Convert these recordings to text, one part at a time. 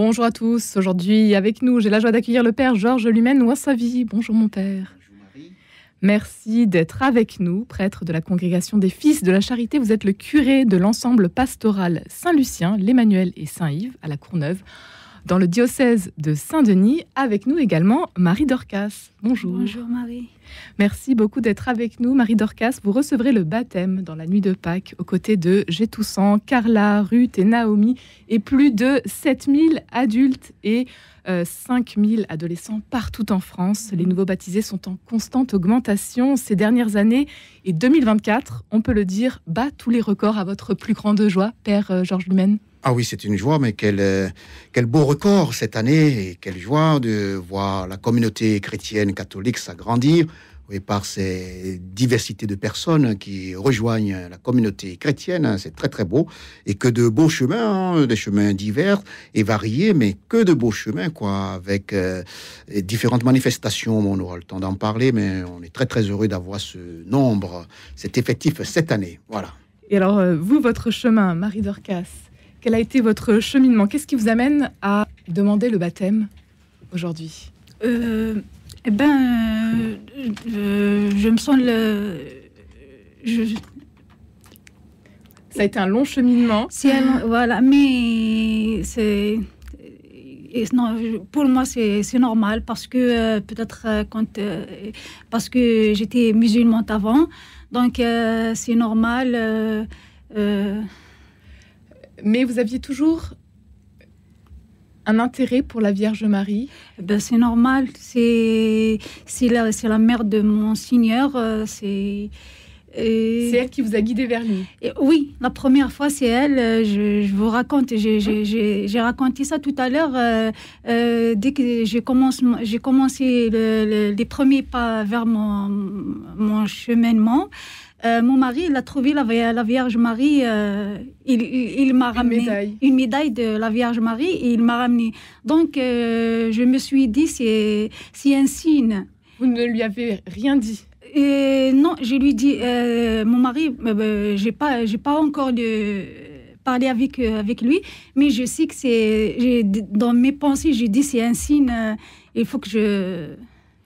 Bonjour à tous. Aujourd'hui, avec nous, j'ai la joie d'accueillir le père Georges Lumène Ouassavi. Bonjour mon père. Bonjour Marie. Merci d'être avec nous, prêtre de la congrégation des Fils de la Charité. Vous êtes le curé de l'ensemble pastoral Saint-Lucien, l'Emmanuel et Saint-Yves à la Courneuve dans le diocèse de Saint-Denis. Avec nous également Marie Dorcas. Bonjour. Bonjour Marie. Merci beaucoup d'être avec nous. Marie Dorcas, vous recevrez le baptême dans la nuit de Pâques aux côtés de Gétoussan, Carla, Ruth et Naomi et plus de 7000 adultes et 5000 euh, adolescents partout en France. Mm. Les nouveaux baptisés sont en constante augmentation ces dernières années et 2024, on peut le dire, bat tous les records à votre plus grande joie, Père euh, Georges Lumen. Ah oui, c'est une joie, mais euh, quel, beau record cette année et quelle joie de voir la communauté chrétienne catholique s'agrandir et par ces diversités de personnes qui rejoignent la communauté chrétienne. Hein. C'est très très beau et que de beaux chemins, hein, des chemins divers et variés, mais que de beaux chemins quoi, avec euh, différentes manifestations. On aura le temps d'en parler, mais on est très très heureux d'avoir ce nombre, cet effectif cette année. Voilà. Et alors, euh, vous, votre chemin, Marie Dorcas quel a été votre cheminement Qu'est-ce qui vous amène à demander le baptême aujourd'hui euh, Eh ben, euh, euh, je me sens le. Ça a été un long cheminement. voilà, mais c'est. non, pour moi, c'est normal parce que peut-être quand parce que j'étais musulmane avant, donc c'est normal. Mais vous aviez toujours un intérêt pour la Vierge Marie ben, C'est normal, c'est la, la mère de mon Seigneur, euh, c'est... C'est elle qui vous a guidé vers lui. Et oui, la première fois, c'est elle. Euh, je, vous raconte, j'ai raconté ça tout à l'heure. Euh, dès que j'ai commencé, commencé les premiers pas vers mon, mon cheminement, euh, mon mari, il a trouvé la, Vierge Marie. Euh, il, m'a ramené une médaille de la Vierge Marie et il m'a ramené. Donc, euh, je me suis dit, c'est, c'est un signe. Vous ne lui avez rien dit Non, je lui dis, mon mari, ben, j'ai pas, j'ai pas encore de parler avec, avec lui, mais je sais que c'est dans mes pensées, j'ai dit c'est un signe, il faut que je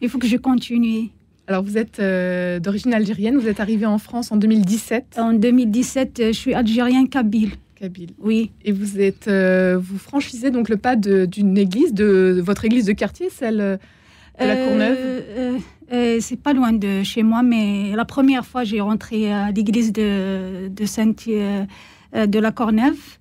il faut que je continue. Alors, vous êtes euh, d'origine algérienne, vous êtes arrivée en France en 2017. En 2017, euh, je suis algérien kabyle. Kabyle. Oui. Et vous êtes, euh, vous franchisez donc le pas d'une église, de, votre église de quartier, celle de la Courneuve C'est pas loin de chez moi, mais la première fois, j'ai rentré à l'église de, de Sainte, de la Courneuve.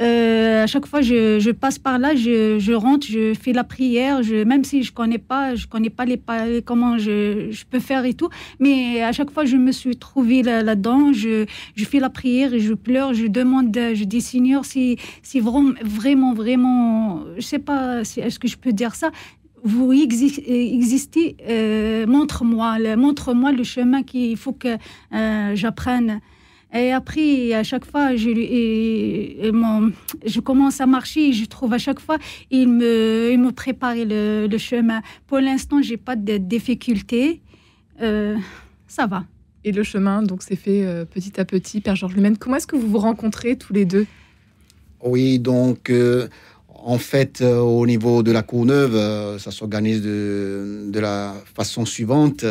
Euh, à chaque fois, je, je, passe par là, je, rentre, je fais la prière, je, même si je connais pas, je connais pas les comment je, peux faire et tout. Mais à chaque fois, je me suis trouvée là-dedans. je, fais la prière et je pleure, je demande, je dis Seigneur, si, si vraiment, vraiment, vraiment, je sais pas, si, est-ce que je peux dire ça vous existez, euh, montre-moi, montre-moi le chemin qu'il faut que euh, j'apprenne. Et après, à chaque fois, je, et, je commence à marcher et je trouve à chaque fois, il me, me prépare le, chemin. Pour l'instant, je n'ai pas de difficultés. Euh, ça va. Et le chemin, donc, s'est fait euh, petit à petit, Père Georges Lumène. Comment est-ce que vous vous rencontrez tous les deux Oui, donc. Euh, en fait, au niveau de la Courneuve, ça s'organise de, de, la façon suivante.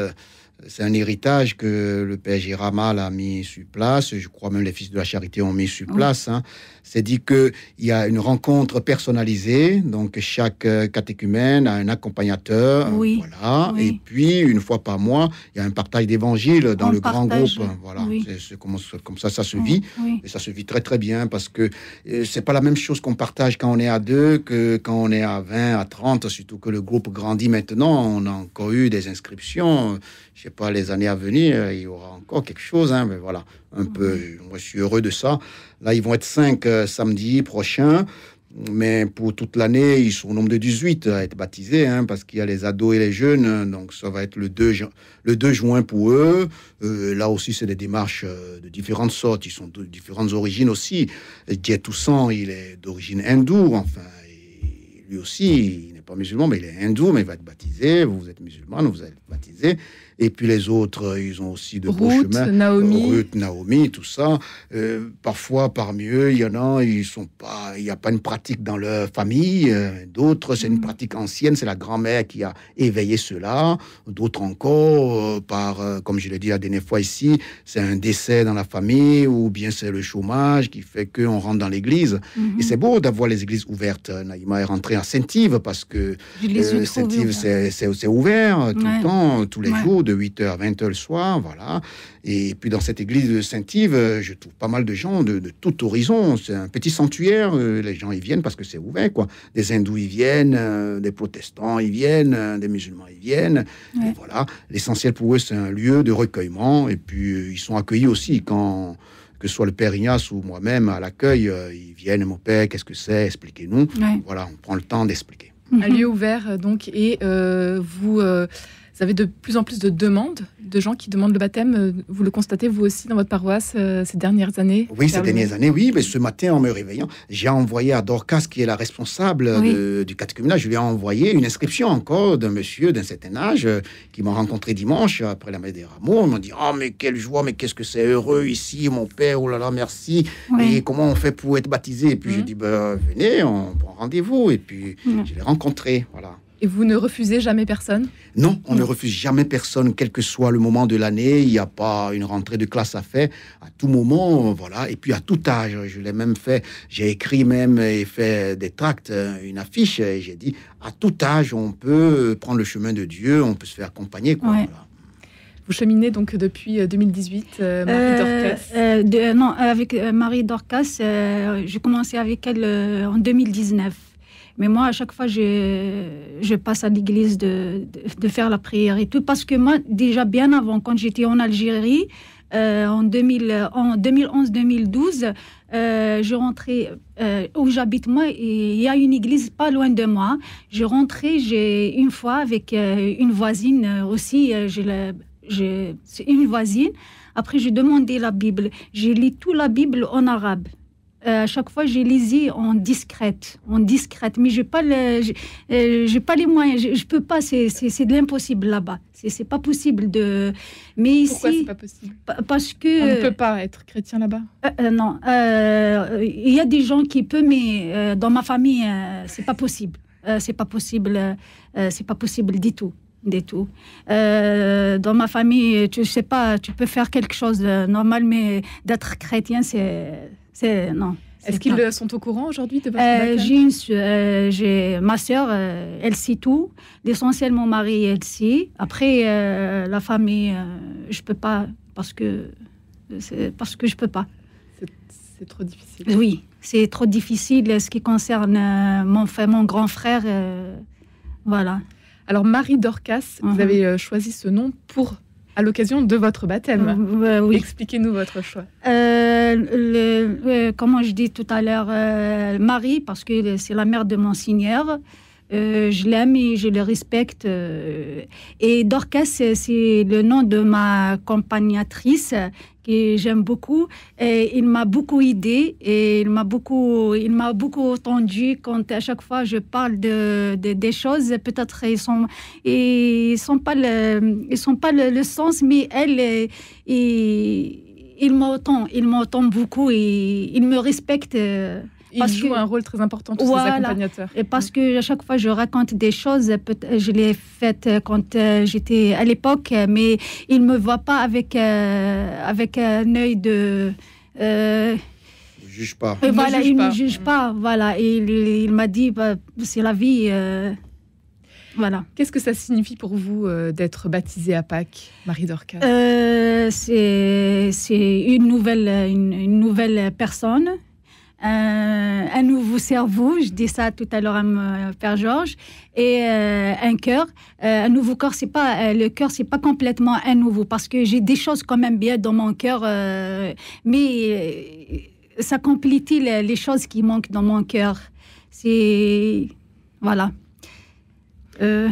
C'est un héritage que le père Giramal a mis sur place. Je crois même les fils de la charité ont mis sur place. Hein. C'est dit qu'il y a une rencontre personnalisée. Donc, chaque euh, catéchumène a un accompagnateur. Euh, voilà. Et puis, une fois par mois, il y a un partage d'évangile dans le grand groupe. Hein. Voilà. C'est comme, ça, ça se vit. Et ça se vit très, très bien parce que euh, c'est pas la même chose qu'on partage quand on est à deux que quand on est à 20, à 30, surtout que le groupe grandit maintenant. On a encore eu des inscriptions pas, les années à venir, il y aura encore quelque chose. Hein, mais voilà, un peu, moi je suis heureux de ça. Là, ils vont être 5 euh, samedi prochain. Mais pour toute l'année, ils sont au nombre de 18 à être baptisés, hein, parce qu'il y a les ados et les jeunes. Hein, donc ça va être le 2, le 2 juin pour eux. Euh, là aussi, c'est des démarches euh, de différentes sortes. Ils sont de différentes origines aussi. Toussaint, il est d'origine hindoue. Enfin, lui aussi, pas musulman, mais il est hindou, mais il va être baptisé. Vous, êtes musulman, vous allez être baptisé. Et puis les autres, euh, ils ont aussi de beaux chemins. Naomi. Ruth, Naomi, tout ça. Euh, parfois, parmi eux, il y en a, ils sont pas, il n'y a pas une pratique dans leur famille. Euh, d'autres, c'est une mm. pratique ancienne, c'est la grand-mère qui a éveillé cela. D'autres encore, par, comme je l'ai dit la dernière fois ici, c'est un décès dans la famille ou bien c'est le chômage qui fait qu'on rentre dans l'église. Mm-hmm. Et c'est beau d'avoir les églises ouvertes. Naïma est rentrée à Saint-Yves parce que que saint euh, c'est ouvert tout le temps, tous les jours, de 8h à 20h le soir, voilà. Et puis dans cette église de Saint-Yves, euh, je trouve pas mal de gens de, tout horizon. C'est un petit sanctuaire, euh, les gens y viennent parce que c'est ouvert, quoi. Des hindous y viennent, des protestants y viennent, des musulmans y viennent. voilà, l'essentiel pour eux, c'est un lieu de recueillement. Et puis ils sont accueillis aussi quand que soit le père Ignace ou moi-même à l'accueil, ils viennent, mon père, qu'est-ce que c'est, expliquez-nous. Voilà, on prend le temps d'expliquer un lieu mhm. ouvert euh, donc et euh, vous euh, vous avez de plus en plus de demandes de gens qui demandent le baptême. Euh, vous le constatez vous aussi dans votre paroisse euh, ces dernières années Oui, ces dernières années, oui. Mais ce matin, en me réveillant, j'ai envoyé à Dorcas, qui est la responsable du euh, de, du je lui ai envoyé une inscription encore d'un monsieur d'un certain âge qui m'a rencontré dimanche après la messe des rameaux. On m'a dit Ah, mais quelle joie, mais qu'est-ce que c'est heureux ici, mon père, oh là là, merci. Et comment on fait pour être baptisé Et puis lui dis :« dit ben, Venez, on prend rendez-vous. Et puis mmh. je l'ai rencontré. Voilà. Et vous ne refusez jamais personne Non, on ne refuse jamais personne, quel que soit le moment de l'année. Il n'y a pas une rentrée de classe à faire. À tout moment, voilà. Et puis à tout âge, je l'ai même fait. J'ai écrit même et fait des tracts, euh, une affiche. Et j'ai dit, à tout âge, on peut prendre le chemin de Dieu, on peut se faire accompagner. Quoi, Vous cheminez donc depuis 2018, euh, euh, Marie Dorcas Non, avec Marie Dorcas, j'ai commencé avec elle en 2019. Mais moi, à chaque fois, je, passe à l'église de, faire la prière et tout. Parce que moi, déjà bien avant, quand j'étais en Algérie, euh, en, en 2011-2012, euh, je rentrais euh, où j'habite moi et il y a une église pas loin de moi. Je rentrais j'ai une fois avec une voisine aussi. C'est une voisine. Après, j'ai demandé la Bible. J'ai lu toute la Bible en arabe. Euh, à chaque fois, j'ai les en discrète, en discrète. Mais j'ai pas, euh, j'ai pas les moyens. Je, ne peux pas. C'est, de l'impossible là-bas. C'est, n'est pas possible de. Mais Pourquoi ici, c'est pas possible parce que on ne peut pas être chrétien là-bas. Euh, non, il y a des gens qui peuvent, mais dans ma famille, c'est pas possible. c'est pas possible. c'est pas possible du tout du tout. dans ma famille, tu sais pas, tu peux faire quelque chose de normal, mais d'être chrétien, c'est c'est non. Est-ce qu'ils sont au courant aujourd'hui de votre euh, euh, J'ai ma soeur, euh, elle sait tout. L'essentiel, mon mari, elle sait. Après, la famille, je peux pas parce que parce que je peux pas. C'est trop difficile. Oui, c'est trop difficile. Ce qui concerne mon, mon grand frère, voilà. Alors Marie Dorcas, vous uh-huh. avez choisi ce nom pour à l'occasion de votre baptême. Expliquez-nous votre choix. Euh, le, euh, comment je dis tout à l'heure, euh, Marie, parce que c'est la mère de mon signeur. je l'aime et je le respecte. Et Dorcas, c'est le nom de ma compagnatrice que j'aime beaucoup. Et il m'a beaucoup aidé et il m'a beaucoup, il m'a beaucoup entendu quand à chaque fois je parle de, des choses. Peut-être ils sont, ils sont pas le, ils sont pas le, sens, mais elle, et, il m'entend, il m'entend beaucoup et il me respecte. Euh, il joue un rôle très important, tous voilà, accompagnateurs. Et parce mm. que à chaque fois, je raconte des choses, je les fait euh, quand euh, j'étais à l'époque, mais il ne me voit pas avec, avec un œil de... Euh, juge pas. il ne juge pas. Mm. Voilà, et il, m'a dit, bah, c'est la vie. Voilà. Qu'est-ce que ça signifie pour vous euh, d'être baptisée à Pâques, Marie Dorcas euh, C'est une nouvelle, une, nouvelle personne, un nouveau cerveau, je dis ça tout à l'heure à mon euh, Père Georges, et un cœur. un nouveau corps, c'est pas le cœur, c'est pas complètement un nouveau, parce que j'ai des choses quand même bien dans mon cœur, mais ça complète les, les choses qui manquent dans mon cœur. C'est. Voilà. Euh,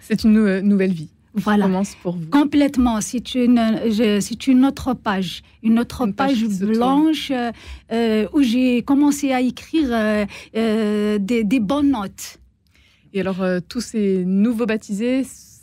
c'est une nouvelle vie. Voilà. Commence pour vous. Complètement. C'est une, une autre page, une autre page, blanche euh, euh, où j'ai commencé à écrire des, bonnes notes. Et alors, tous ces nouveaux baptisés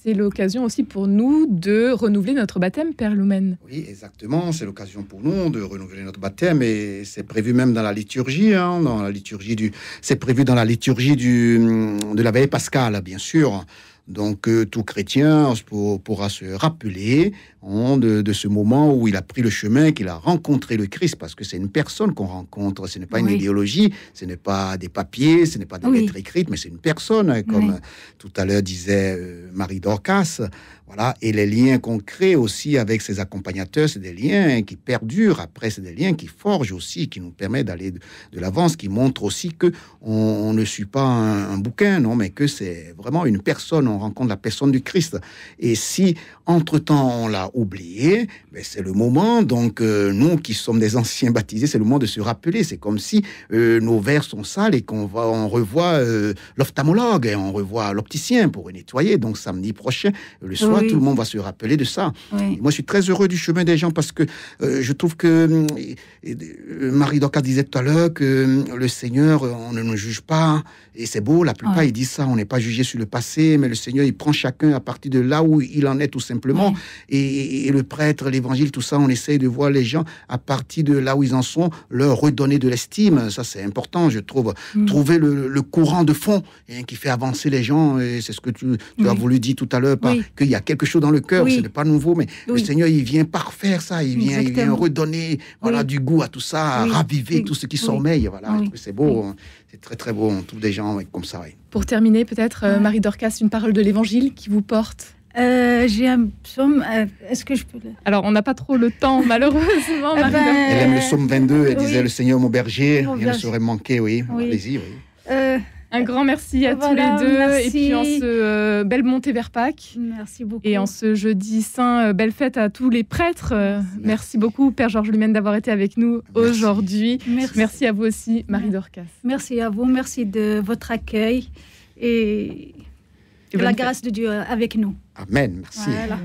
c'est l'occasion aussi pour nous de renouveler notre baptême, Père Lumen. Oui, exactement. C'est l'occasion pour nous de renouveler notre baptême et c'est prévu même dans la liturgie. Hein, dans la liturgie du, c'est prévu dans la liturgie du, de la veille pascale, bien sûr. Donc euh, tout chrétien pourra se rappeler hein, de, ce moment où il a pris le chemin, qu'il a rencontré le Christ, parce que c'est une personne qu'on rencontre, ce n'est pas une idéologie, ce n'est pas des papiers, ce n'est pas des oui. lettres écrites, mais c'est une personne, hein, comme tout à l'heure disait euh, Marie Dorcas. Voilà, et les liens qu'on crée aussi avec ses accompagnateurs, c'est des liens hein, qui perdurent après, c'est des liens qui forgent aussi, qui nous permettent d'aller de, l'avance, qui montrent aussi que on, ne suit pas un, bouquin, non, mais que c'est vraiment une personne rencontre la personne du Christ. Et si entre-temps on l'a oublié, mais ben, c'est le moment, donc euh, nous qui sommes des anciens baptisés, c'est le moment de se rappeler. C'est comme si euh, nos verres sont sales et qu'on va, on revoit euh, l'ophtalmologue et on revoit l'opticien pour nettoyer. Donc samedi prochain, le soir, tout le monde va se rappeler de ça. Moi, je suis très heureux du chemin des gens parce que je trouve que Marie Doca disait tout à l'heure que le Seigneur, on ne nous juge pas. Et c'est beau, la plupart, ils disent ça, on n'est pas jugé sur le passé, mais le Seigneur Seigneur, il prend chacun à partir de là où il en est tout simplement. Et, le prêtre, l'évangile, tout ça, on essaye de voir les gens à partir de là où ils en sont, leur redonner de l'estime. Ça, c'est important, je trouve. Mm. Trouver le, courant de fond et hein, qui fait avancer les gens. Et c'est ce que tu, as voulu dire tout à l'heure, qu'il y a quelque chose dans le cœur. Ce n'est pas nouveau, mais le Seigneur, il vient faire ça. Il vient, il redonner voilà, du goût à tout ça, raviver tout ce qui sommeille. Voilà, c'est beau. Hein. C'est très, très beau. On trouve des gens comme ça. Pour terminer, peut-être, euh, Marie Dorcas, une parole de l'évangile qui vous porte euh, j'ai un psaume. Euh, est-ce que je peux. Alors, on n'a pas trop le temps, malheureusement. d'Orcas. Ah ben, elle aime le psaume 22. Elle disait Le Seigneur, mon berger, il ne saurait manquer. Oui, allez-y. Euh, un grand merci à tous les deux. Et puis en ce belle montée vers Pâques. Merci beaucoup. Et en ce jeudi saint, belle fête à tous les prêtres. merci. beaucoup, Père Georges Lumène, d'avoir été avec nous aujourd'hui. Merci. merci à vous aussi, Marie Dorcas. Merci à vous. Merci de votre accueil. Et la grâce de Dieu euh, avec nous. Amen, merci.